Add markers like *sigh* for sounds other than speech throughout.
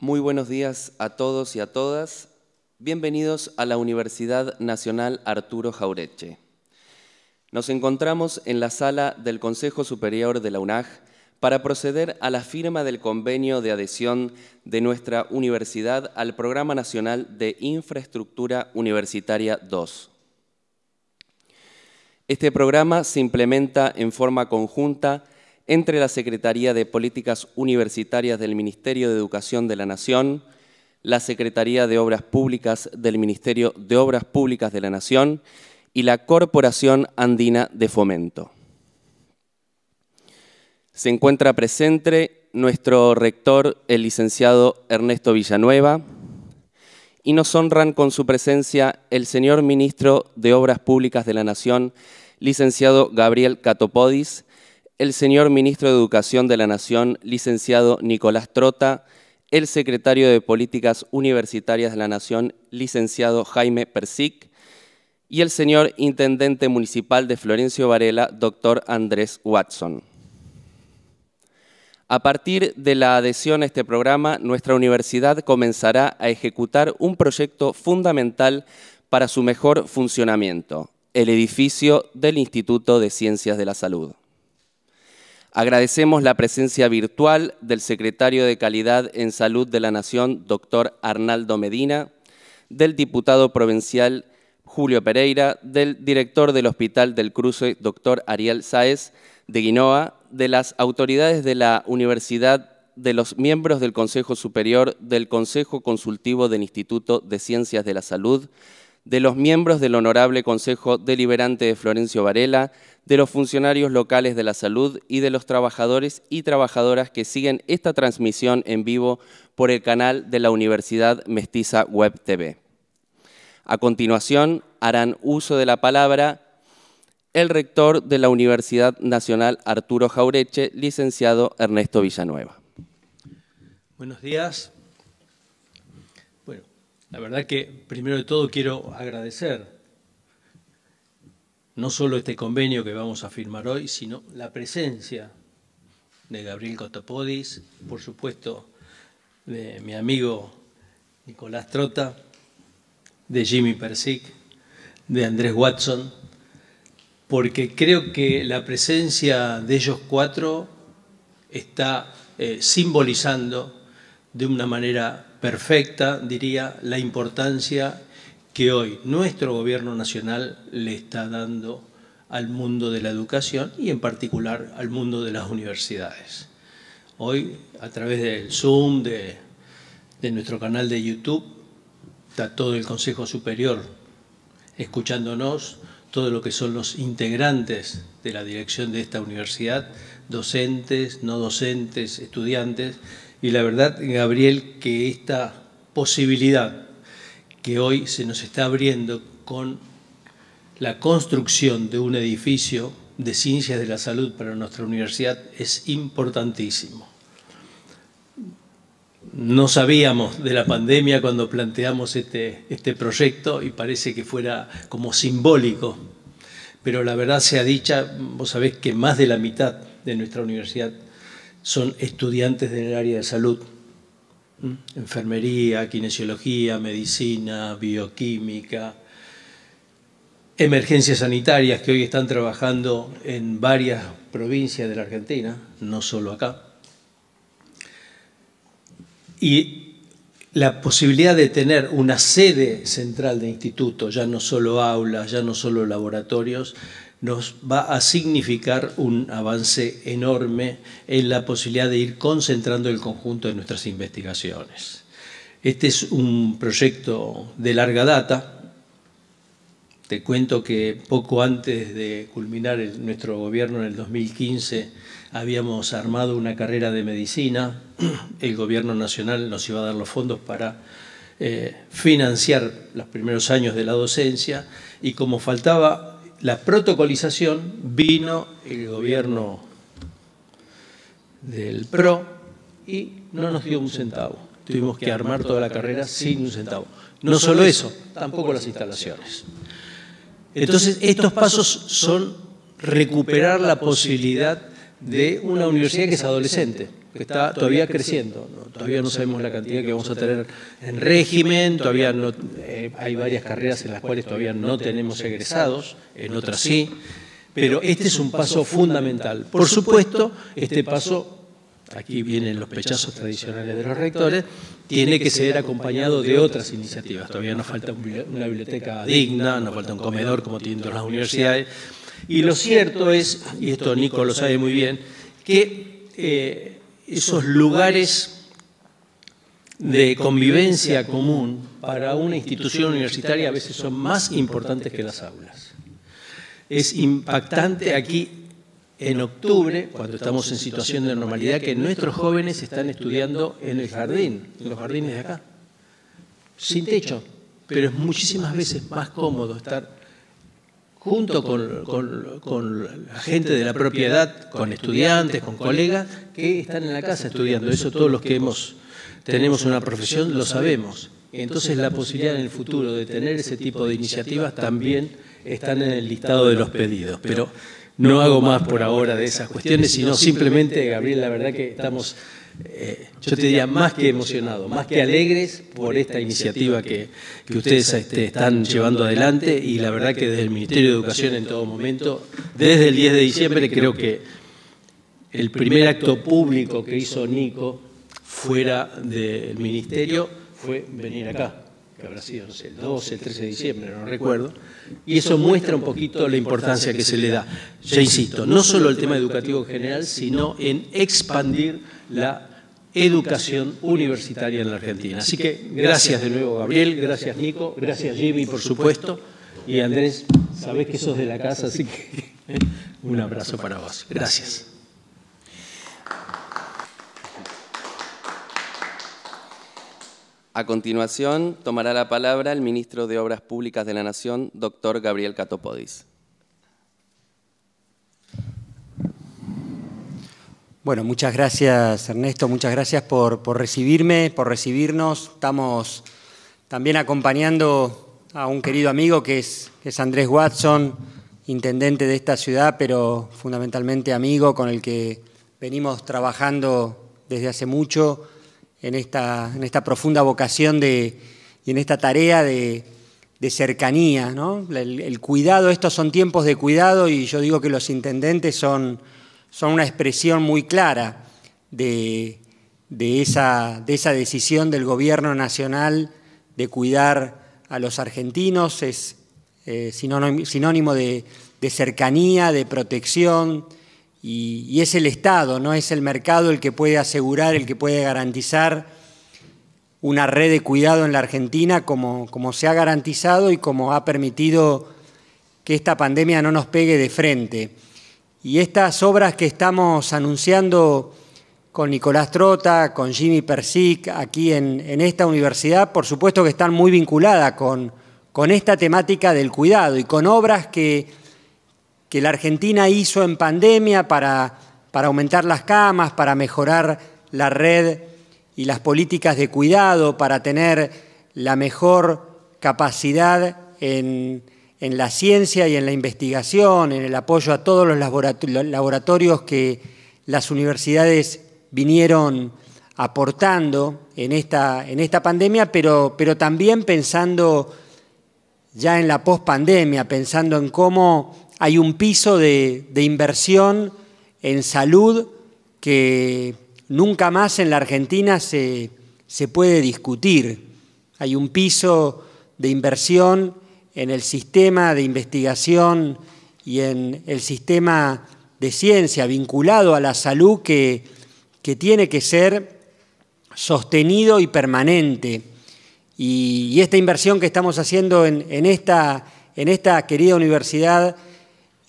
Muy buenos días a todos y a todas. Bienvenidos a la Universidad Nacional Arturo Jaureche. Nos encontramos en la sala del Consejo Superior de la UNAG para proceder a la firma del convenio de adhesión de nuestra universidad al Programa Nacional de Infraestructura Universitaria II. Este programa se implementa en forma conjunta entre la Secretaría de Políticas Universitarias del Ministerio de Educación de la Nación, la Secretaría de Obras Públicas del Ministerio de Obras Públicas de la Nación y la Corporación Andina de Fomento. Se encuentra presente nuestro rector, el licenciado Ernesto Villanueva, y nos honran con su presencia el señor ministro de Obras Públicas de la Nación, licenciado Gabriel Catopodis, el señor ministro de Educación de la Nación, licenciado Nicolás Trota, el secretario de Políticas Universitarias de la Nación, licenciado Jaime Persic, y el señor intendente municipal de Florencio Varela, doctor Andrés Watson. A partir de la adhesión a este programa, nuestra universidad comenzará a ejecutar un proyecto fundamental para su mejor funcionamiento, el edificio del Instituto de Ciencias de la Salud. Agradecemos la presencia virtual del secretario de Calidad en Salud de la Nación, doctor Arnaldo Medina, del diputado provincial Julio Pereira, del director del Hospital del Cruce, doctor Ariel Sáez de Guinoa, de las autoridades de la Universidad, de los miembros del Consejo Superior, del Consejo Consultivo del Instituto de Ciencias de la Salud, de los miembros del Honorable Consejo Deliberante de Florencio Varela, de los funcionarios locales de la salud y de los trabajadores y trabajadoras que siguen esta transmisión en vivo por el canal de la Universidad Mestiza Web TV. A continuación, harán uso de la palabra el rector de la Universidad Nacional Arturo Jaureche, licenciado Ernesto Villanueva. Buenos días, la verdad que primero de todo quiero agradecer no solo este convenio que vamos a firmar hoy, sino la presencia de Gabriel Cotopodis, por supuesto de mi amigo Nicolás Trota, de Jimmy Persic, de Andrés Watson, porque creo que la presencia de ellos cuatro está eh, simbolizando de una manera perfecta, diría, la importancia que hoy nuestro gobierno nacional le está dando al mundo de la educación y en particular al mundo de las universidades. Hoy, a través del Zoom, de, nuestro canal de YouTube, está todo el Consejo Superior escuchándonos, todo lo que son los integrantes de la dirección de esta universidad, docentes, no docentes, estudiantes, y la verdad, Gabriel, que esta posibilidad que hoy se nos está abriendo con la construcción de un edificio de ciencias de la salud para nuestra universidad es importantísimo. No sabíamos de la pandemia cuando planteamos este, este proyecto y parece que fuera como simbólico, pero la verdad sea dicha, vos sabés que más de la mitad de nuestra universidad son estudiantes del área de salud, ¿Mm? enfermería, kinesiología, medicina, bioquímica, emergencias sanitarias que hoy están trabajando en varias provincias de la Argentina, no solo acá. Y la posibilidad de tener una sede central de instituto, ya no solo aulas, ya no solo laboratorios, nos va a significar un avance enorme en la posibilidad de ir concentrando el conjunto de nuestras investigaciones. Este es un proyecto de larga data. Te cuento que poco antes de culminar nuestro gobierno en el 2015 habíamos armado una carrera de medicina. *clears throat* El gobierno nacional nos iba a dar los fondos para eh, financiar los primeros años de la docencia y como faltaba la protocolización vino el gobierno del PRO y no nos dio un centavo. Tuvimos que armar toda la carrera sin un centavo. No solo eso, tampoco las instalaciones. Entonces, estos pasos son recuperar la posibilidad de una universidad que es adolescente, que está todavía creciendo. Todavía no sabemos la cantidad que vamos a tener en régimen, todavía eh, hay varias carreras en las cuales todavía no tenemos egresados, en otras sí, pero este es un paso fundamental. Por supuesto, este paso, aquí vienen los pechazos tradicionales de los rectores, tiene que ser acompañado de otras iniciativas. Todavía nos falta una biblioteca digna, nos falta un comedor como tienen todas las universidades y lo cierto es, y esto Nico lo sabe muy bien, que eh, esos lugares de convivencia común para una institución universitaria a veces son más importantes que las aulas. Es impactante aquí en octubre, cuando estamos en situación de normalidad, que nuestros jóvenes están estudiando en el jardín, en los jardines de acá, sin techo, pero es muchísimas veces más cómodo estar junto con, la gente de la propiedad, con estudiantes, con colegas que están en la casa estudiando. Eso todos los que hemos, tenemos una profesión lo sabemos. Entonces la posibilidad en el futuro de tener ese tipo de iniciativas también están en el listado de los pedidos. Pero no hago más por ahora de esas cuestiones, sino simplemente, Gabriel, la verdad que estamos eh, yo te diría, más que emocionado, más que alegres por esta iniciativa que, ustedes este, están llevando adelante y la verdad que desde el Ministerio de Educación en todo momento, desde el 10 de diciembre creo que el primer acto público que hizo Nico fuera del Ministerio fue venir acá, que habrá sido, el 12, el 13 de diciembre, no recuerdo, y eso muestra un poquito la importancia que se le da, Yo insisto, no solo el tema educativo en general, sino en expandir la educación universitaria en la Argentina. Así que gracias de nuevo, Gabriel, gracias, Nico, gracias, Jimmy, por supuesto. Y Andrés, sabés que sos de la casa, así que *laughs* un abrazo para vos. Gracias. A continuación, tomará la palabra el ministro de Obras Públicas de la Nación, doctor Gabriel Catopodis. Bueno, muchas gracias Ernesto, muchas gracias por, recibirme, por recibirnos. Estamos también acompañando a un querido amigo que es, es Andrés Watson, intendente de esta ciudad, pero fundamentalmente amigo con el que venimos trabajando desde hace mucho en esta, en esta profunda vocación de, y en esta tarea de, cercanía. ¿no? el cuidado, estos son tiempos de cuidado y yo digo que los intendentes son son una expresión muy clara de, esa, decisión del gobierno nacional de cuidar a los argentinos, es eh, sinónimo de, cercanía, de protección, y, es el Estado, no es el mercado el que puede asegurar, el que puede garantizar una red de cuidado en la Argentina como se ha garantizado y como ha permitido que esta pandemia no nos pegue de frente. Y estas obras que estamos anunciando con Nicolás Trota, con Jimmy Persic, aquí en, en esta universidad, por supuesto que están muy vinculadas con, esta temática del cuidado y con obras que, la Argentina hizo en pandemia para aumentar las camas, para mejorar la red y las políticas de cuidado, para tener la mejor capacidad en en la ciencia y en la investigación, en el apoyo a todos los laboratorios que las universidades vinieron aportando en esta, en esta pandemia, pero, pero también pensando ya en la pospandemia, pensando en cómo hay un piso de, inversión en salud que nunca más en la Argentina se, se puede discutir. Hay un piso de inversión en el sistema de investigación y en el sistema de ciencia vinculado a la salud que, que tiene que ser sostenido y permanente. Y, esta inversión que estamos haciendo en, esta, en esta, querida universidad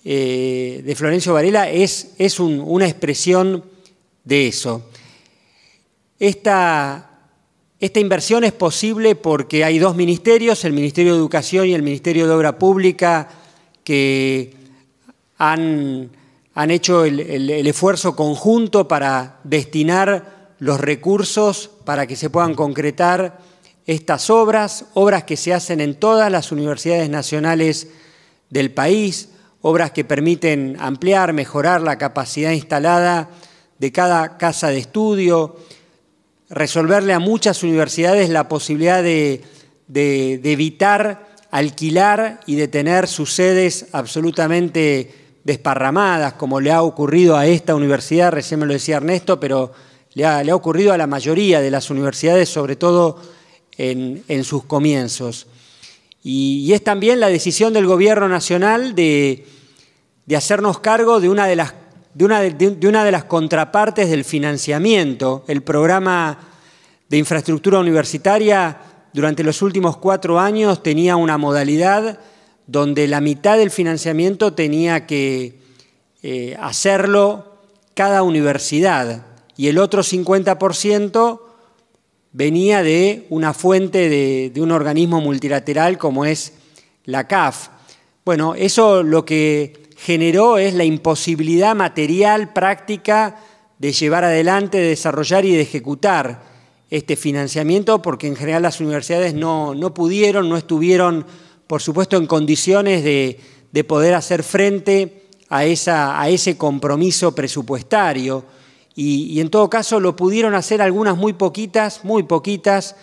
eh, de Florencio Varela es, es una expresión de eso. Esta esta inversión es posible porque hay dos ministerios, el Ministerio de Educación y el Ministerio de Obra Pública, que han, hecho el, el, esfuerzo conjunto para destinar los recursos para que se puedan concretar estas obras, obras que se hacen en todas las universidades nacionales del país, obras que permiten ampliar, mejorar la capacidad instalada de cada casa de estudio, resolverle a muchas universidades la posibilidad de, evitar alquilar y de tener sus sedes absolutamente desparramadas, como le ha ocurrido a esta universidad, recién me lo decía Ernesto, pero le ha, ocurrido a la mayoría de las universidades, sobre todo en, sus comienzos. Y, es también la decisión del Gobierno Nacional de hacernos cargo de una de las de una de, las contrapartes del financiamiento, el programa de infraestructura universitaria durante los últimos cuatro años tenía una modalidad donde la mitad del financiamiento tenía que eh, hacerlo cada universidad y el otro 50% venía de una fuente de, de, un organismo multilateral como es la CAF. Bueno, eso lo que generó es la imposibilidad material, práctica, de llevar adelante, de desarrollar y de ejecutar este financiamiento, porque en general las universidades no, no pudieron, no estuvieron, por supuesto, en condiciones de, poder hacer frente a, esa, a ese compromiso presupuestario. Y, en todo caso lo pudieron hacer algunas muy poquitas, muy poquitas,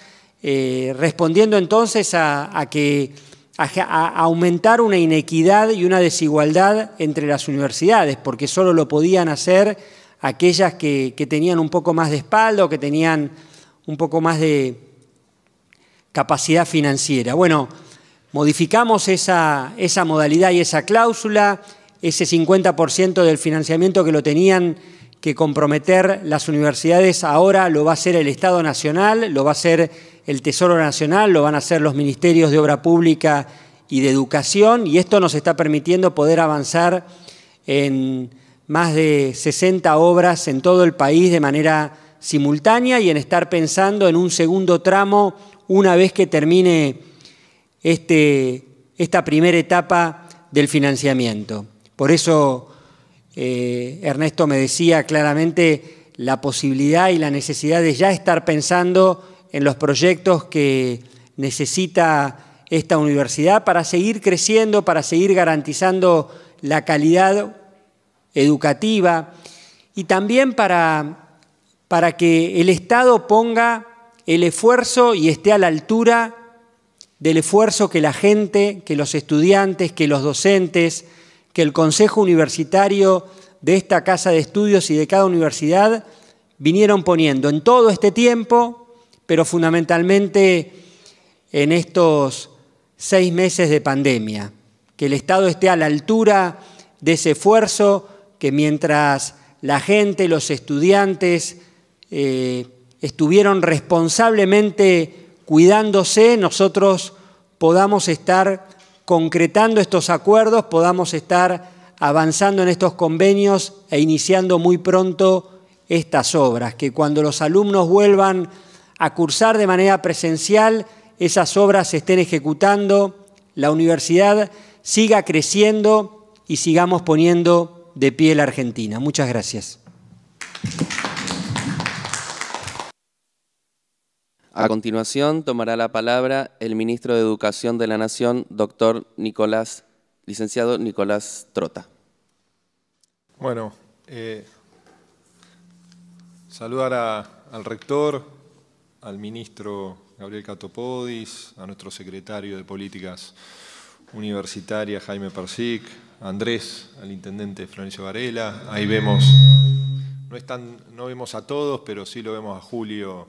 eh, respondiendo entonces a, a que a, aumentar una inequidad y una desigualdad entre las universidades, porque solo lo podían hacer aquellas que, tenían un poco más de espaldo, que tenían un poco más de capacidad financiera. Bueno, modificamos esa, esa modalidad y esa cláusula, ese 50% del financiamiento que lo tenían que comprometer las universidades ahora lo va a hacer el Estado Nacional, lo va a hacer el Tesoro Nacional, lo van a hacer los ministerios de Obra Pública y de Educación, y esto nos está permitiendo poder avanzar en más de 60 obras en todo el país de manera simultánea y en estar pensando en un segundo tramo una vez que termine este, esta primera etapa del financiamiento. Por eso eh, Ernesto me decía claramente la posibilidad y la necesidad de ya estar pensando en los proyectos que necesita esta universidad para seguir creciendo, para seguir garantizando la calidad educativa y también para, que el Estado ponga el esfuerzo y esté a la altura del esfuerzo que la gente, que los estudiantes, que los docentes, que el Consejo Universitario de esta Casa de Estudios y de cada universidad vinieron poniendo en todo este tiempo pero fundamentalmente en estos seis meses de pandemia, que el Estado esté a la altura de ese esfuerzo, que mientras la gente, los estudiantes eh, estuvieron responsablemente cuidándose, nosotros podamos estar concretando estos acuerdos, podamos estar avanzando en estos convenios e iniciando muy pronto estas obras, que cuando los alumnos vuelvan a cursar de manera presencial, esas obras se estén ejecutando, la universidad siga creciendo y sigamos poniendo de pie la Argentina. Muchas gracias. A continuación tomará la palabra el ministro de Educación de la Nación, doctor Nicolás, licenciado Nicolás Trota. Bueno, eh, saludar al rector, al ministro Gabriel Catopodis, a nuestro secretario de Políticas Universitarias, Jaime Persic, a Andrés, al intendente Florencio Varela. Ahí vemos, no, están, no vemos a todos, pero sí lo vemos a Julio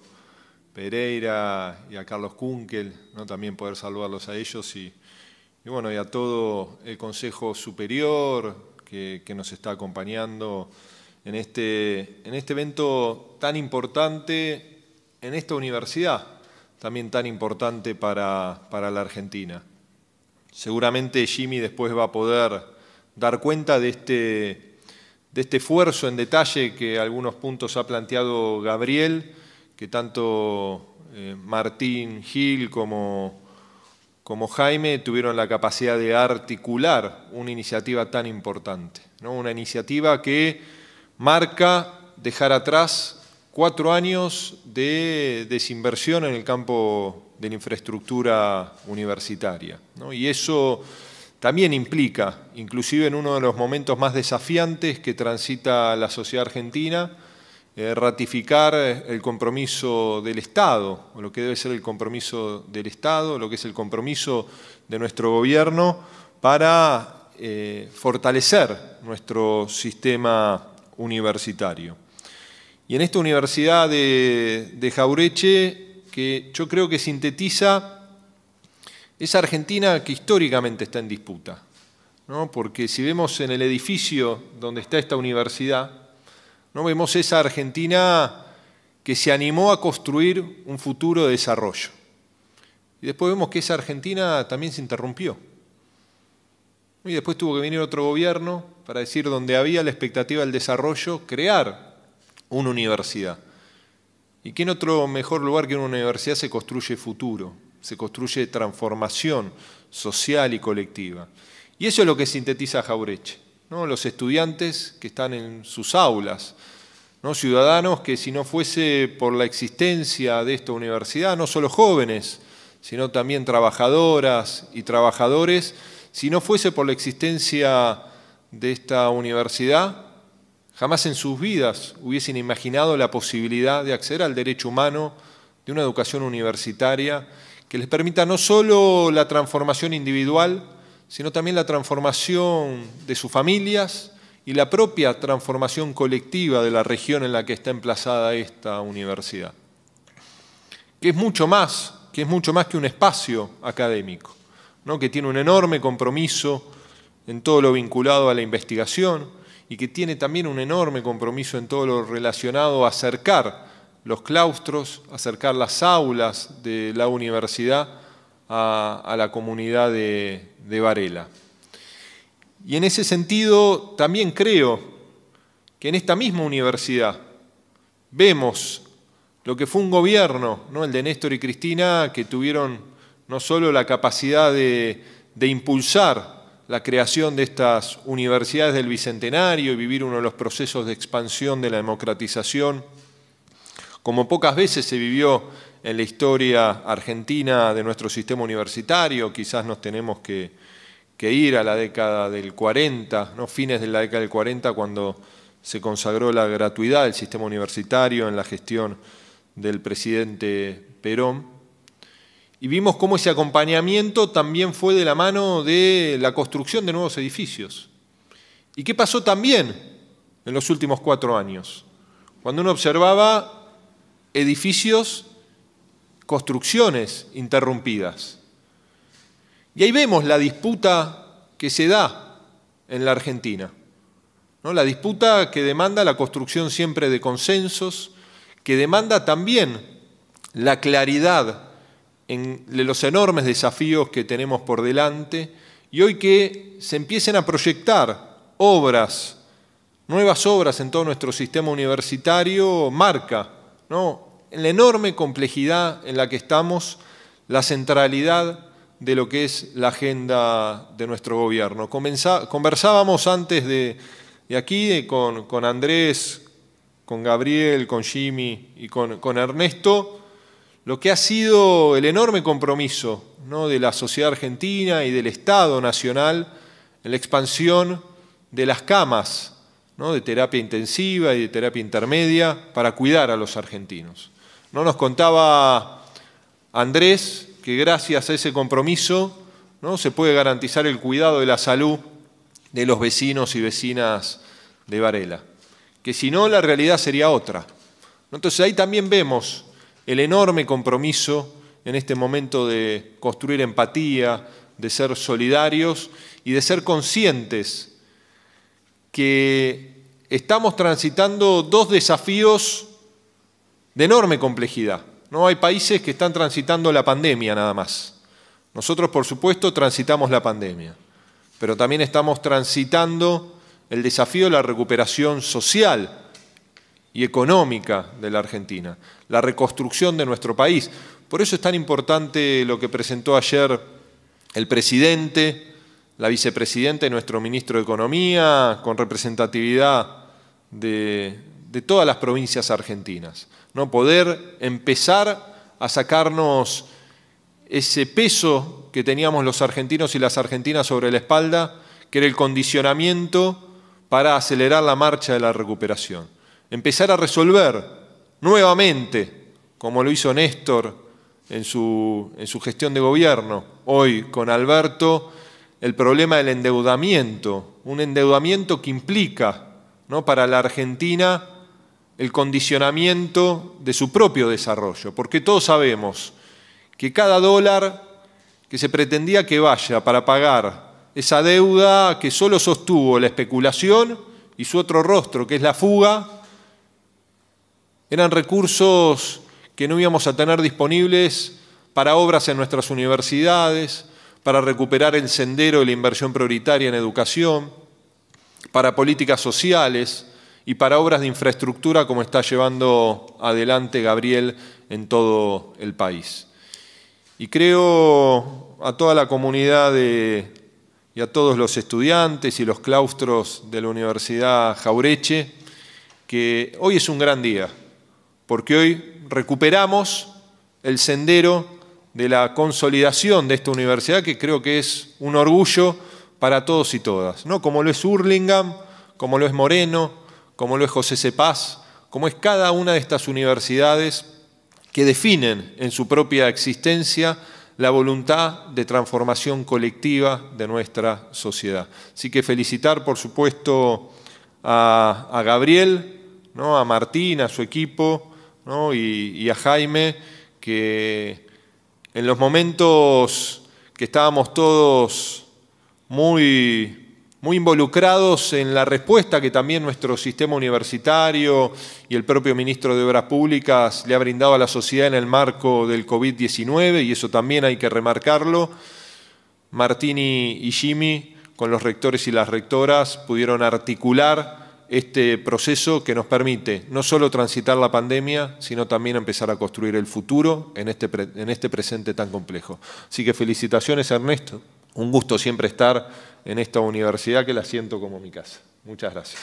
Pereira y a Carlos Kunkel, ¿no? también poder saludarlos a ellos y, bueno, y a todo el Consejo Superior que, que nos está acompañando en este, en este evento tan importante en esta universidad también tan importante para, la Argentina. Seguramente Jimmy después va a poder dar cuenta de este, de este esfuerzo en detalle que algunos puntos ha planteado Gabriel, que tanto eh, Martín Gil como, como Jaime tuvieron la capacidad de articular una iniciativa tan importante, ¿no? una iniciativa que marca dejar atrás cuatro años de desinversión en el campo de la infraestructura universitaria. Y eso también implica, inclusive en uno de los momentos más desafiantes que transita la sociedad argentina, eh, ratificar el compromiso del Estado, lo que debe ser el compromiso del Estado, lo que es el compromiso de nuestro gobierno para eh, fortalecer nuestro sistema universitario. Y en esta universidad de, Jaureche, que yo creo que sintetiza esa Argentina que históricamente está en disputa. Porque si vemos en el edificio donde está esta universidad, ¿no? vemos esa Argentina que se animó a construir un futuro de desarrollo. Y después vemos que esa Argentina también se interrumpió. Y después tuvo que venir otro gobierno para decir donde había la expectativa del desarrollo, crear una universidad. ¿Y qué en otro mejor lugar que una universidad se construye futuro, se construye transformación social y colectiva? Y eso es lo que sintetiza Jaureche, ¿no? los estudiantes que están en sus aulas, ¿no? ciudadanos que si no fuese por la existencia de esta universidad, no solo jóvenes, sino también trabajadoras y trabajadores, si no fuese por la existencia de esta universidad, Jamás en sus vidas hubiesen imaginado la posibilidad de acceder al derecho humano, de una educación universitaria, que les permita no solo la transformación individual, sino también la transformación de sus familias y la propia transformación colectiva de la región en la que está emplazada esta universidad. Que es mucho más, que es mucho más que un espacio académico, que tiene un enorme compromiso en todo lo vinculado a la investigación, y que tiene también un enorme compromiso en todo lo relacionado a acercar los claustros, acercar las aulas de la universidad a, la comunidad de, Varela. Y en ese sentido también creo que en esta misma universidad vemos lo que fue un gobierno, ¿no? el de Néstor y Cristina, que tuvieron no solo la capacidad de impulsar la creación de estas universidades del Bicentenario y vivir uno de los procesos de expansión de la democratización, como pocas veces se vivió en la historia argentina de nuestro sistema universitario, quizás nos tenemos que, ir a la década del 40, ¿no? fines de la década del 40, cuando se consagró la gratuidad del sistema universitario en la gestión del presidente Perón. Y vimos cómo ese acompañamiento también fue de la mano de la construcción de nuevos edificios. ¿Y qué pasó también en los últimos cuatro años? Cuando uno observaba edificios, construcciones interrumpidas. Y ahí vemos la disputa que se da en la Argentina. ¿no? La disputa que demanda la construcción siempre de consensos, que demanda también la claridad en los enormes desafíos que tenemos por delante y hoy que se empiecen a proyectar obras, nuevas obras en todo nuestro sistema universitario, marca, ¿no? En la enorme complejidad en la que estamos, la centralidad de lo que es la agenda de nuestro gobierno. conversábamos antes de, aquí con, Andrés, con Gabriel, con Jimmy y con Ernesto lo que ha sido el enorme compromiso de la sociedad argentina y del Estado nacional en la expansión de las camas de terapia intensiva y de terapia intermedia para cuidar a los argentinos. ¿No? Nos contaba Andrés que gracias a ese compromiso ¿no? se puede garantizar el cuidado de la salud de los vecinos y vecinas de Varela, que si no la realidad sería otra. Entonces ahí también vemos el enorme compromiso en este momento de construir empatía, de ser solidarios y de ser conscientes que estamos transitando dos desafíos de enorme complejidad. No hay países que están transitando la pandemia nada más. Nosotros, por supuesto, transitamos la pandemia, pero también estamos transitando el desafío de la recuperación social y económica de la Argentina, la reconstrucción de nuestro país. Por eso es tan importante lo que presentó ayer el presidente, la vicepresidenta y nuestro ministro de Economía, con representatividad de, de todas las provincias argentinas. ¿no? Poder empezar a sacarnos ese peso que teníamos los argentinos y las argentinas sobre la espalda, que era el condicionamiento para acelerar la marcha de la recuperación empezar a resolver nuevamente, como lo hizo Néstor en su, en su gestión de gobierno, hoy con Alberto, el problema del endeudamiento, un endeudamiento que implica ¿no? para la Argentina el condicionamiento de su propio desarrollo, porque todos sabemos que cada dólar que se pretendía que vaya para pagar esa deuda que solo sostuvo la especulación y su otro rostro, que es la fuga, eran recursos que no íbamos a tener disponibles para obras en nuestras universidades, para recuperar el sendero de la inversión prioritaria en educación, para políticas sociales y para obras de infraestructura como está llevando adelante Gabriel en todo el país. Y creo a toda la comunidad y a todos los estudiantes y los claustros de la Universidad Jaureche que hoy es un gran día porque hoy recuperamos el sendero de la consolidación de esta universidad, que creo que es un orgullo para todos y todas, como lo es Urlingam, como lo es Moreno, como lo es José Cepaz, como es cada una de estas universidades que definen en su propia existencia la voluntad de transformación colectiva de nuestra sociedad. Así que felicitar, por supuesto, a, Gabriel, a Martín, a su equipo, y, a Jaime, que en los momentos que estábamos todos muy, muy involucrados en la respuesta que también nuestro sistema universitario y el propio ministro de Obras Públicas le ha brindado a la sociedad en el marco del COVID-19, y eso también hay que remarcarlo. Martini y Jimmy, con los rectores y las rectoras, pudieron articular este proceso que nos permite no solo transitar la pandemia, sino también empezar a construir el futuro en este, en este presente tan complejo. Así que felicitaciones, Ernesto. Un gusto siempre estar en esta universidad que la siento como mi casa. Muchas gracias.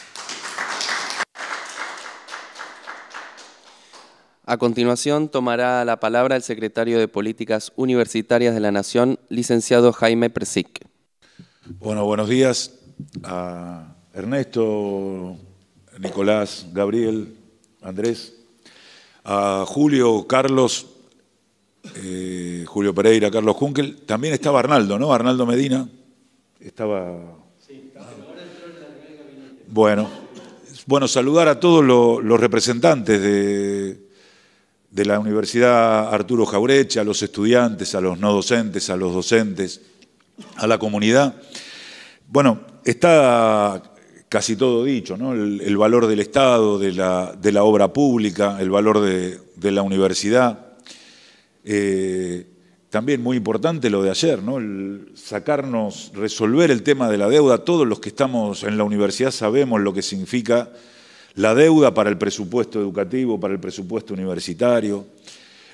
A continuación tomará la palabra el secretario de Políticas Universitarias de la Nación, licenciado Jaime Presic. Bueno, buenos días a Ernesto, Nicolás, Gabriel, Andrés, a Julio, Carlos, eh, Julio Pereira, Carlos Junkel, también estaba Arnaldo, ¿no? Arnaldo Medina, estaba... Sí, estaba... Bueno, bueno, saludar a todos los, representantes de, de la Universidad Arturo Jaurecha, a los estudiantes, a los no docentes, a los docentes, a la comunidad. Bueno, está casi todo dicho, el, valor del Estado, de la, obra pública, el valor de, la universidad. Eh, también muy importante lo de ayer, ¿no? el sacarnos, resolver el tema de la deuda. Todos los que estamos en la universidad sabemos lo que significa la deuda para el presupuesto educativo, para el presupuesto universitario.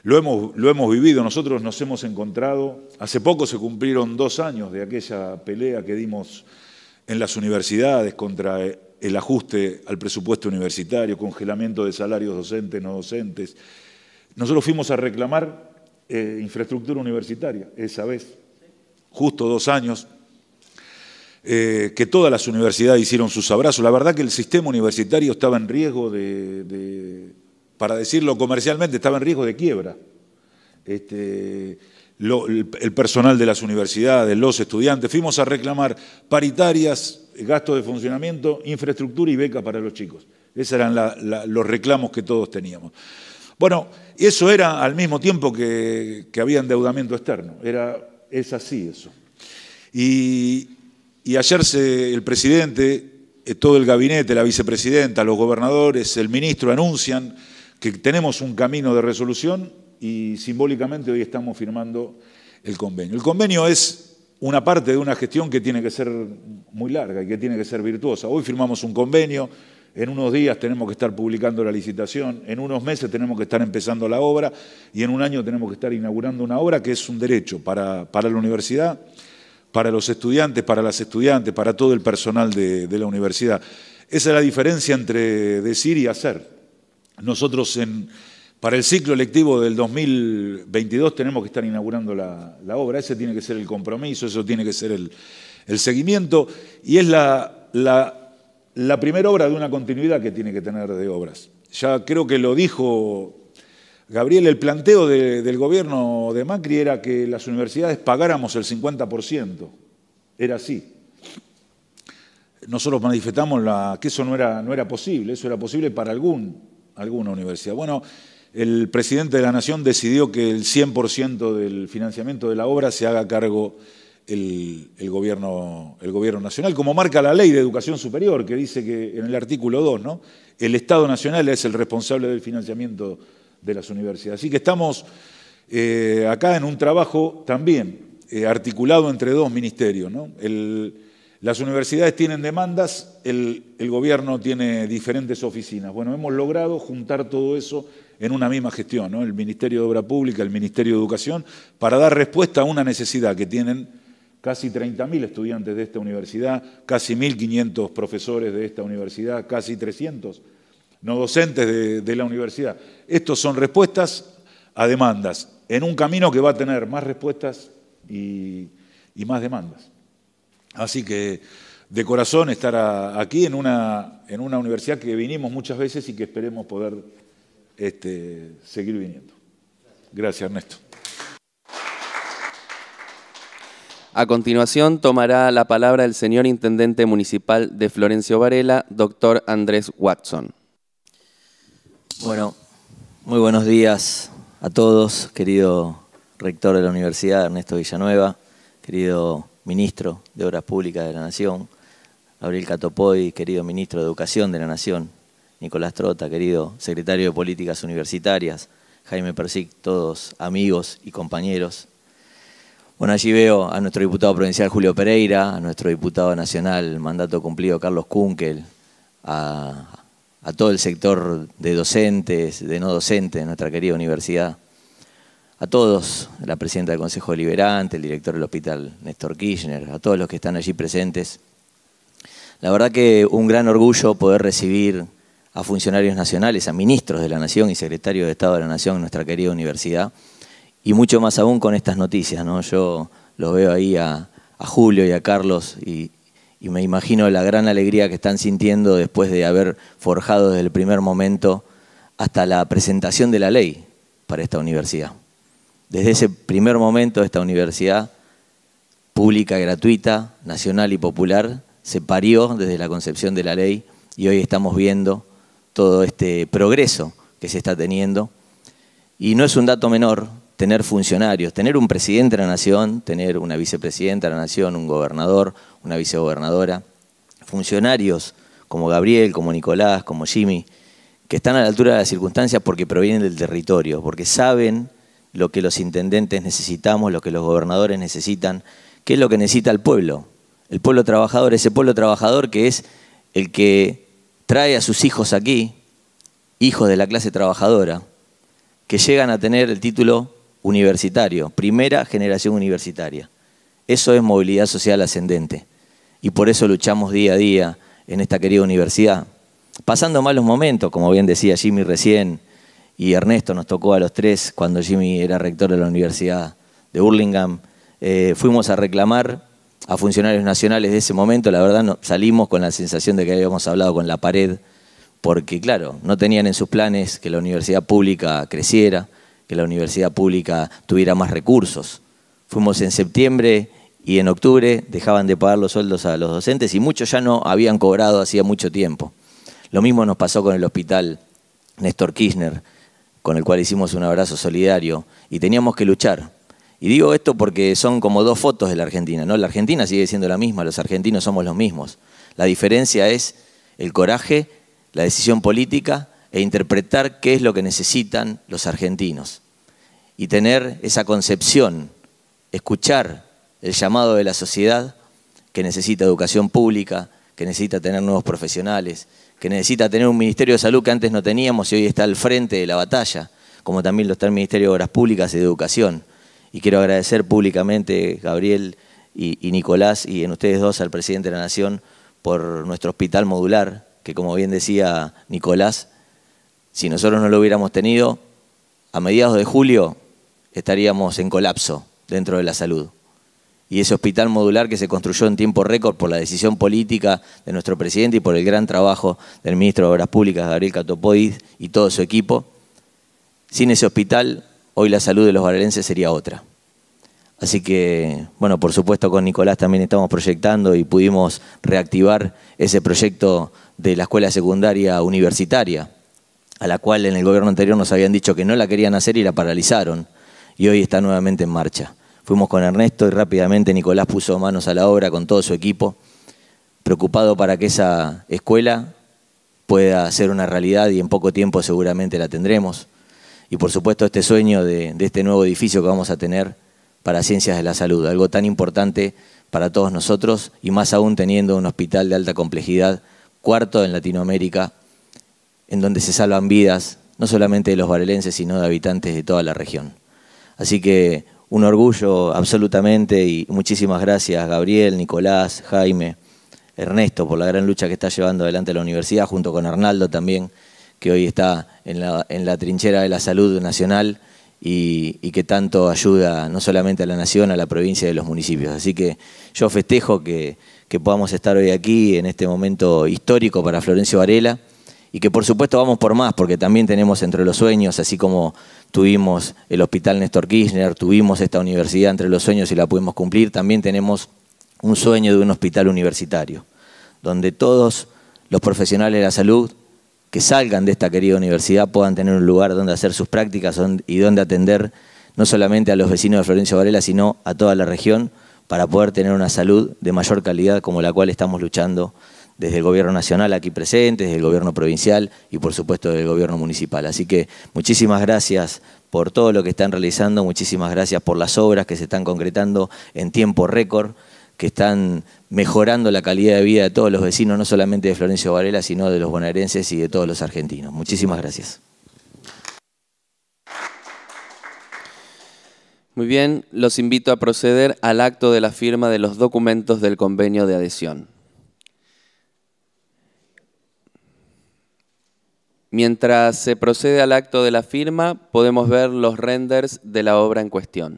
Lo hemos, lo hemos vivido, nosotros nos hemos encontrado, hace poco se cumplieron dos años de aquella pelea que dimos en las universidades contra el ajuste al presupuesto universitario, congelamiento de salarios docentes, no docentes. Nosotros fuimos a reclamar eh, infraestructura universitaria esa vez, justo dos años, eh, que todas las universidades hicieron sus abrazos. La verdad que el sistema universitario estaba en riesgo de, para decirlo comercialmente, estaba en riesgo de quiebra. Este, el, personal de las universidades, los estudiantes, fuimos a reclamar paritarias, gastos de funcionamiento, infraestructura y becas para los chicos. Esos eran los reclamos que todos teníamos. Bueno, eso era al mismo tiempo que, había endeudamiento externo, era, es así eso. Y, ayer el presidente, eh, todo el gabinete, la vicepresidenta, los gobernadores, el ministro anuncian que tenemos un camino de resolución y simbólicamente hoy estamos firmando el convenio. El convenio es una parte de una gestión que tiene que ser muy larga y que tiene que ser virtuosa. Hoy firmamos un convenio, en unos días tenemos que estar publicando la licitación, en unos meses tenemos que estar empezando la obra y en un año tenemos que estar inaugurando una obra que es un derecho para, la universidad, para los estudiantes, para las estudiantes, para todo el personal de, de la universidad. Esa es la diferencia entre decir y hacer. Nosotros en, para el ciclo electivo del 2022 tenemos que estar inaugurando la, obra, ese tiene que ser el compromiso, eso tiene que ser el, seguimiento, y es la, primera obra de una continuidad que tiene que tener de obras. Ya creo que lo dijo Gabriel, el planteo del gobierno de Macri era que las universidades pagáramos el 50%. Era así. Nosotros manifestamos que eso no era, no era posible, eso era posible para algún, alguna universidad. Bueno, el presidente de la Nación decidió que el 100% del financiamiento de la obra se haga cargo el, gobierno, el, gobierno, nacional, como marca la ley de educación superior, que dice que en el artículo 2, ¿no? el Estado Nacional es el responsable del financiamiento de las universidades. Así que estamos eh, acá en un trabajo también eh, articulado entre dos ministerios. ¿no? las universidades tienen demandas, el, el gobierno tiene diferentes oficinas. Bueno, hemos logrado juntar todo eso en una misma gestión, ¿no? el Ministerio de Obra Pública, el Ministerio de Educación, para dar respuesta a una necesidad que tienen casi 30.000 estudiantes de esta universidad, casi 1.500 profesores de esta universidad, casi 300 no docentes de, la universidad. Estos son respuestas a demandas, en un camino que va a tener más respuestas y, más demandas. Así que de corazón estar aquí en una universidad que vinimos muchas veces y que esperemos poder este, seguir viniendo. Gracias, Ernesto. A continuación tomará la palabra el señor Intendente Municipal de Florencio Varela, doctor Andrés Watson. Bueno, muy buenos días a todos, querido rector de la Universidad, Ernesto Villanueva, querido ministro de Obras Públicas de la Nación, Gabriel Catopoy, querido ministro de Educación de la Nación, Nicolás Trota, querido secretario de Políticas Universitarias, Jaime Persic, todos amigos y compañeros. Bueno, allí veo a nuestro diputado provincial Julio Pereira, a nuestro diputado nacional, mandato cumplido Carlos Kunkel, a, a todo el sector de docentes, de no docentes de nuestra querida universidad, a todos, la presidenta del Consejo Deliberante, el director del Hospital Néstor Kirchner, a todos los que están allí presentes. La verdad que un gran orgullo poder recibir a funcionarios nacionales, a ministros de la Nación y secretarios de Estado de la Nación en nuestra querida universidad, y mucho más aún con estas noticias. ¿no? Yo los veo ahí a, Julio y a Carlos y, me imagino la gran alegría que están sintiendo después de haber forjado desde el primer momento hasta la presentación de la ley para esta universidad. Desde ese primer momento esta universidad pública, gratuita, nacional y popular se parió desde la concepción de la ley y hoy estamos viendo todo este progreso que se está teniendo. Y no es un dato menor tener funcionarios, tener un presidente de la nación, tener una vicepresidenta de la nación, un gobernador, una vicegobernadora, funcionarios como Gabriel, como Nicolás, como Jimmy, que están a la altura de las circunstancias porque provienen del territorio, porque saben lo que los intendentes necesitamos, lo que los gobernadores necesitan, qué es lo que necesita el pueblo, el pueblo trabajador, ese pueblo trabajador que es el que trae a sus hijos aquí, hijos de la clase trabajadora, que llegan a tener el título universitario, primera generación universitaria. Eso es movilidad social ascendente. Y por eso luchamos día a día en esta querida universidad. Pasando malos momentos, como bien decía Jimmy recién, y Ernesto nos tocó a los tres cuando Jimmy era rector de la Universidad de Burlingame, eh, fuimos a reclamar a funcionarios nacionales de ese momento, la verdad no, salimos con la sensación de que habíamos hablado con la pared, porque claro, no tenían en sus planes que la universidad pública creciera, que la universidad pública tuviera más recursos. Fuimos en septiembre y en octubre dejaban de pagar los sueldos a los docentes y muchos ya no habían cobrado hacía mucho tiempo. Lo mismo nos pasó con el hospital Néstor Kirchner, con el cual hicimos un abrazo solidario y teníamos que luchar y digo esto porque son como dos fotos de la Argentina, ¿no? La Argentina sigue siendo la misma, los argentinos somos los mismos. La diferencia es el coraje, la decisión política e interpretar qué es lo que necesitan los argentinos. Y tener esa concepción, escuchar el llamado de la sociedad que necesita educación pública, que necesita tener nuevos profesionales, que necesita tener un Ministerio de Salud que antes no teníamos y hoy está al frente de la batalla, como también lo está el Ministerio de Obras Públicas y de Educación. Y quiero agradecer públicamente, Gabriel y, y, Nicolás, y en ustedes dos, al presidente de la Nación, por nuestro hospital modular, que como bien decía Nicolás, si nosotros no lo hubiéramos tenido, a mediados de julio estaríamos en colapso dentro de la salud. Y ese hospital modular que se construyó en tiempo récord por la decisión política de nuestro presidente y por el gran trabajo del ministro de Obras Públicas, Gabriel Catopodis, y todo su equipo, sin ese hospital hoy la salud de los valerenses sería otra. Así que, bueno, por supuesto con Nicolás también estamos proyectando y pudimos reactivar ese proyecto de la escuela secundaria universitaria, a la cual en el gobierno anterior nos habían dicho que no la querían hacer y la paralizaron, y hoy está nuevamente en marcha. Fuimos con Ernesto y rápidamente Nicolás puso manos a la obra con todo su equipo, preocupado para que esa escuela pueda ser una realidad y en poco tiempo seguramente la tendremos y por supuesto este sueño de, este nuevo edificio que vamos a tener para Ciencias de la Salud, algo tan importante para todos nosotros y más aún teniendo un hospital de alta complejidad, cuarto en Latinoamérica, en donde se salvan vidas, no solamente de los varelenses, sino de habitantes de toda la región. Así que un orgullo absolutamente y muchísimas gracias Gabriel, Nicolás, Jaime, Ernesto por la gran lucha que está llevando adelante la universidad, junto con Arnaldo también, que hoy está en la, trinchera de la salud nacional y, que tanto ayuda no solamente a la nación, a la provincia y a los municipios. Así que yo festejo que, que podamos estar hoy aquí en este momento histórico para Florencio Varela y que por supuesto vamos por más, porque también tenemos entre los sueños, así como tuvimos el Hospital Néstor Kirchner, tuvimos esta universidad entre los sueños y la pudimos cumplir, también tenemos un sueño de un hospital universitario, donde todos los profesionales de la salud que salgan de esta querida universidad puedan tener un lugar donde hacer sus prácticas y donde atender no solamente a los vecinos de Florencio Varela, sino a toda la región para poder tener una salud de mayor calidad como la cual estamos luchando desde el gobierno nacional aquí presente, desde el gobierno provincial y por supuesto del gobierno municipal. Así que muchísimas gracias por todo lo que están realizando, muchísimas gracias por las obras que se están concretando en tiempo récord que están mejorando la calidad de vida de todos los vecinos, no solamente de Florencio Varela, sino de los bonaerenses y de todos los argentinos. Muchísimas gracias. Muy bien, los invito a proceder al acto de la firma de los documentos del convenio de adhesión. Mientras se procede al acto de la firma, podemos ver los renders de la obra en cuestión.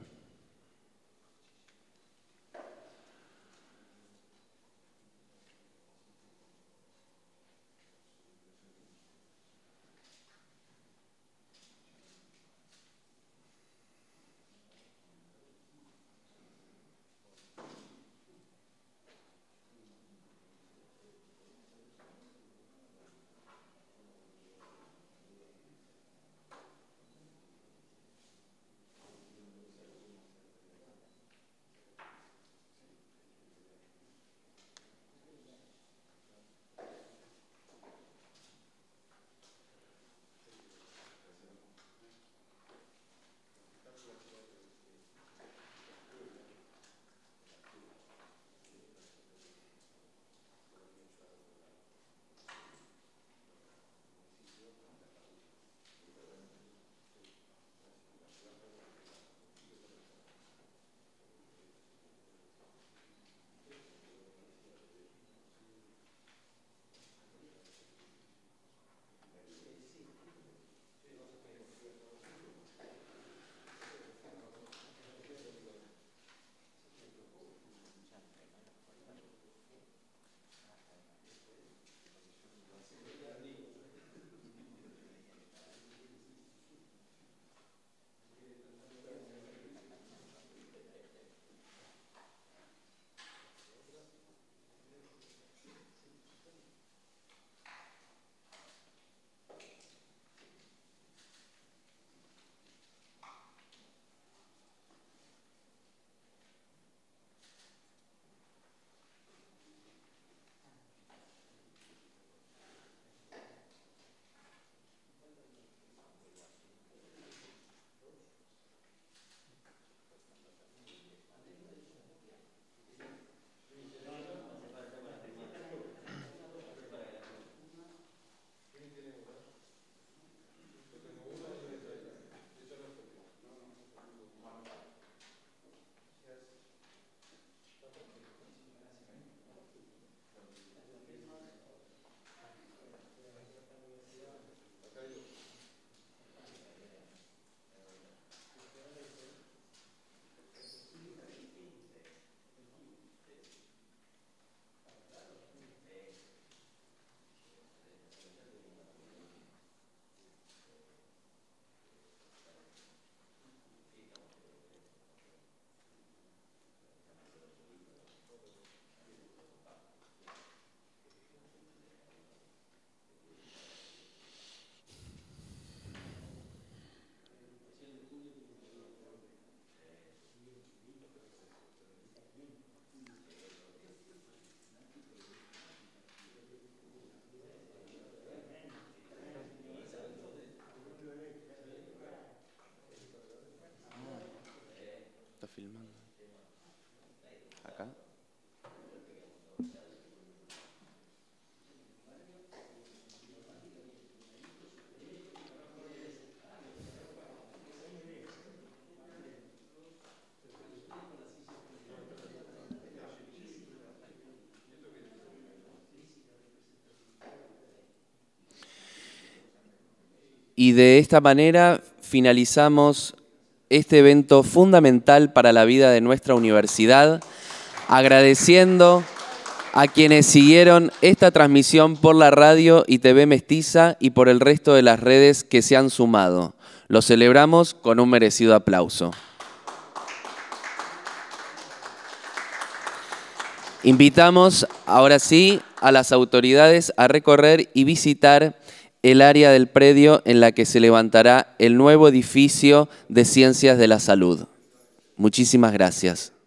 Y de esta manera finalizamos este evento fundamental para la vida de nuestra universidad, agradeciendo a quienes siguieron esta transmisión por la radio y TV Mestiza y por el resto de las redes que se han sumado. Lo celebramos con un merecido aplauso. Invitamos ahora sí a las autoridades a recorrer y visitar el área del predio en la que se levantará el nuevo edificio de Ciencias de la Salud. Muchísimas gracias.